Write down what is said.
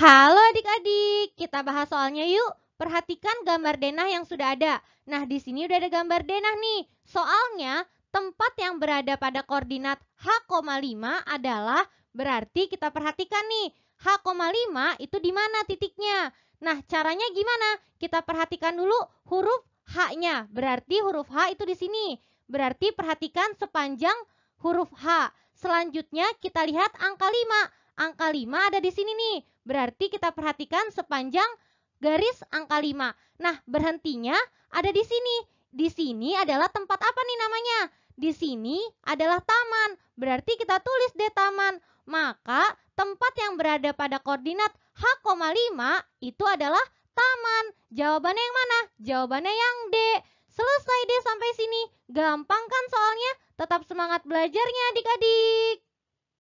Halo adik-adik, kita bahas soalnya yuk. Perhatikan gambar denah yang sudah ada. Nah, di sini udah ada gambar denah nih. Soalnya, tempat yang berada pada koordinat H,5 adalah berarti kita perhatikan nih. H,5 itu di mana titiknya? Nah, caranya gimana? Kita perhatikan dulu huruf H-nya. Berarti huruf H itu di sini. Berarti perhatikan sepanjang huruf H. Selanjutnya kita lihat angka 5 angka 5 ada di sini nih. Berarti kita perhatikan sepanjang garis angka 5. Nah, berhentinya ada di sini. Di sini adalah tempat apa nih namanya? Di sini adalah taman. Berarti kita tulis deh taman. Maka tempat yang berada pada koordinat H,5 itu adalah taman. Jawabannya yang mana? Jawabannya yang D. Selesai deh sampai sini. Gampang kan soalnya? Tetap semangat belajarnya adik-adik.